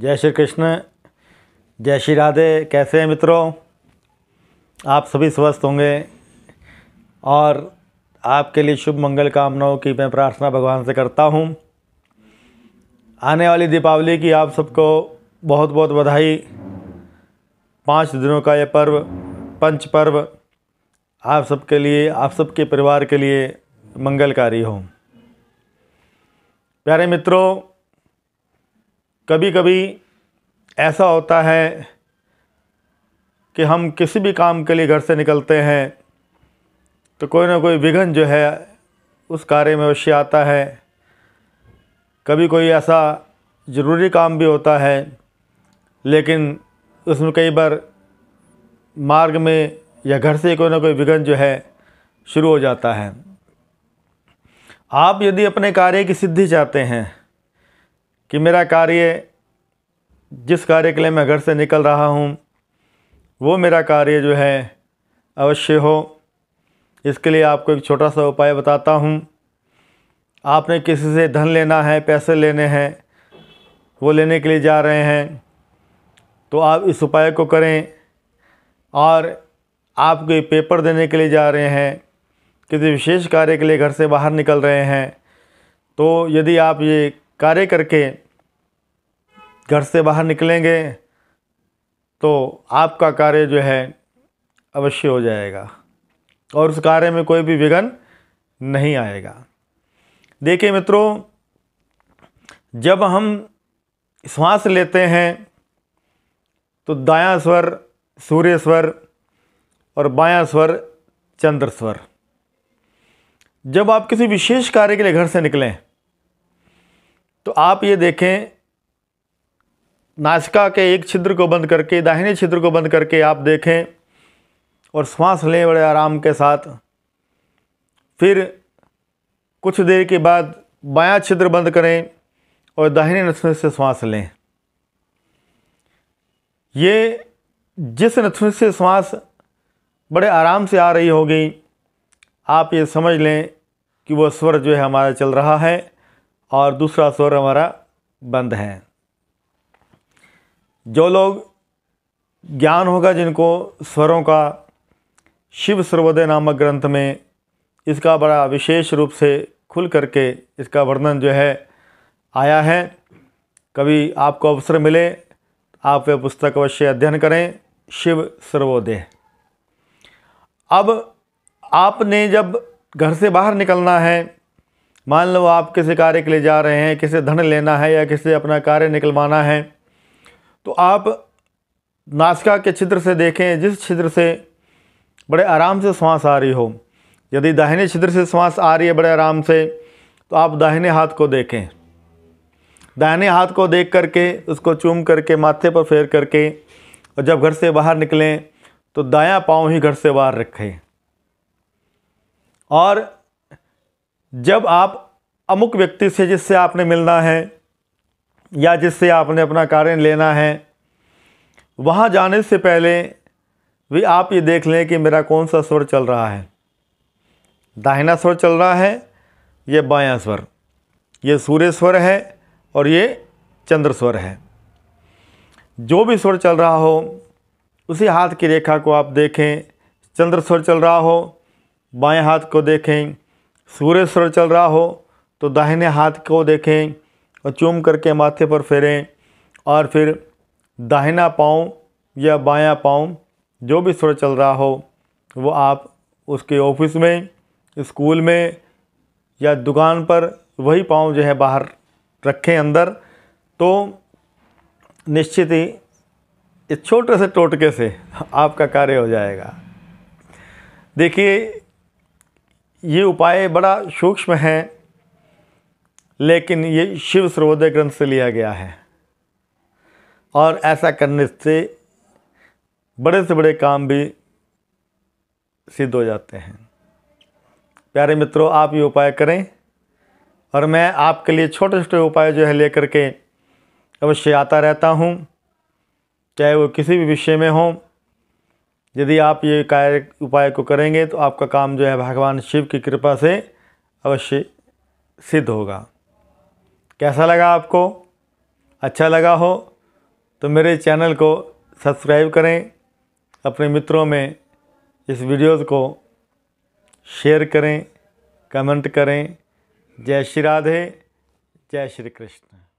जय श्री कृष्ण जय श्री राधे कैसे हैं मित्रों आप सभी स्वस्थ होंगे और आपके लिए शुभ मंगल कामनाओं की मैं प्रार्थना भगवान से करता हूं आने वाली दीपावली की आप सबको बहुत बहुत बधाई पाँच दिनों का यह पर्व पंच पर्व आप सबके लिए आप सबके परिवार के लिए मंगलकारी हो प्यारे मित्रों कभी कभी ऐसा होता है कि हम किसी भी काम के लिए घर से निकलते हैं तो कोई ना कोई विघन जो है उस कार्य में अवश्य आता है कभी कोई ऐसा ज़रूरी काम भी होता है लेकिन उसमें कई बार मार्ग में या घर से कोई ना कोई विघन जो है शुरू हो जाता है आप यदि अपने कार्य की सिद्धि चाहते हैं कि मेरा कार्य जिस कार्य के लिए मैं घर से निकल रहा हूँ वो मेरा कार्य जो है अवश्य हो इसके लिए आपको एक छोटा सा उपाय बताता हूँ आपने किसी से धन लेना है पैसे लेने हैं वो लेने के लिए जा रहे हैं तो आप इस उपाय को करें और आप कोई पेपर देने के लिए जा रहे हैं किसी विशेष कार्य के लिए घर से बाहर निकल रहे हैं तो यदि आप ये कार्य करके घर से बाहर निकलेंगे तो आपका कार्य जो है अवश्य हो जाएगा और उस कार्य में कोई भी विघन नहीं आएगा देखिए मित्रों जब हम श्वास लेते हैं तो दायां स्वर सूर्य स्वर और बायां स्वर चंद्र स्वर जब आप किसी विशेष कार्य के लिए घर से निकलें तो आप ये देखें नासिका के एक छिद्र को बंद करके दाहिने छिद्र को बंद करके आप देखें और श्वास लें बड़े आराम के साथ फिर कुछ देर के बाद बायां छिद्र बंद करें और दाहिने नथुने से श्वास लें ये जिस नथुने से श्वास बड़े आराम से आ रही होगी आप ये समझ लें कि वह स्वर जो है हमारा चल रहा है और दूसरा स्वर हमारा बंद है जो लोग ज्ञान होगा जिनको स्वरों का शिव सर्वोदय नामक ग्रंथ में इसका बड़ा विशेष रूप से खुल करके इसका वर्णन जो है आया है कभी आपको अवसर मिले आप वह पुस्तक अवश्य अध्ययन करें शिव सर्वोदय अब आपने जब घर से बाहर निकलना है मान लो आप किसी कार्य के लिए जा रहे हैं किसे धन लेना है या किसे अपना कार्य निकलवाना है तो आप नासिका के छिद्र से देखें जिस छिद्र से बड़े आराम से सांस आ रही हो यदि दाहिने छिद्र से सांस आ रही है बड़े आराम से तो आप दाहिने हाथ को देखें दाहिने हाथ को देख करके उसको चूम करके माथे पर फेर करके और जब घर से बाहर निकलें तो दायां पाँव ही घर से बाहर रखें और जब आप अमुक व्यक्ति से जिससे आपने मिलना है या जिससे आपने अपना कार्य लेना है वहाँ जाने से पहले भी आप ये देख लें कि मेरा कौन सा स्वर चल रहा है दाहिना स्वर चल रहा है ये बायां स्वर ये सूर्य स्वर है और ये चंद्र स्वर है जो भी स्वर चल रहा हो उसी हाथ की रेखा को आप देखें चंद्र स्वर चल रहा हो बाएं हाथ को देखें सूर्य स्वर चल रहा हो तो दाहिने हाथ को देखें और चूम करके माथे पर फेरें और फिर दाहिना पाँव या बायां पाँव जो भी स्वर चल रहा हो वो आप उसके ऑफिस में स्कूल में या दुकान पर वही पाँव जो है बाहर रखें अंदर तो निश्चित ही इस छोटे से टोटके से आपका कार्य हो जाएगा देखिए ये उपाय बड़ा सूक्ष्म है लेकिन ये शिव सर्वोदय ग्रंथ से लिया गया है और ऐसा करने से बड़े से बड़े काम भी सिद्ध हो जाते हैं प्यारे मित्रों आप ये उपाय करें और मैं आपके लिए छोटे छोटे उपाय जो है लेकर के अवश्य आता रहता हूँ चाहे वो किसी भी विषय में हों यदि आप ये कार्य उपाय को करेंगे तो आपका काम जो है भगवान शिव की कृपा से अवश्य सिद्ध होगा कैसा लगा आपको अच्छा लगा हो तो मेरे चैनल को सब्सक्राइब करें अपने मित्रों में इस वीडियोज़ को शेयर करें कमेंट करें जय श्री राधे जय श्री कृष्ण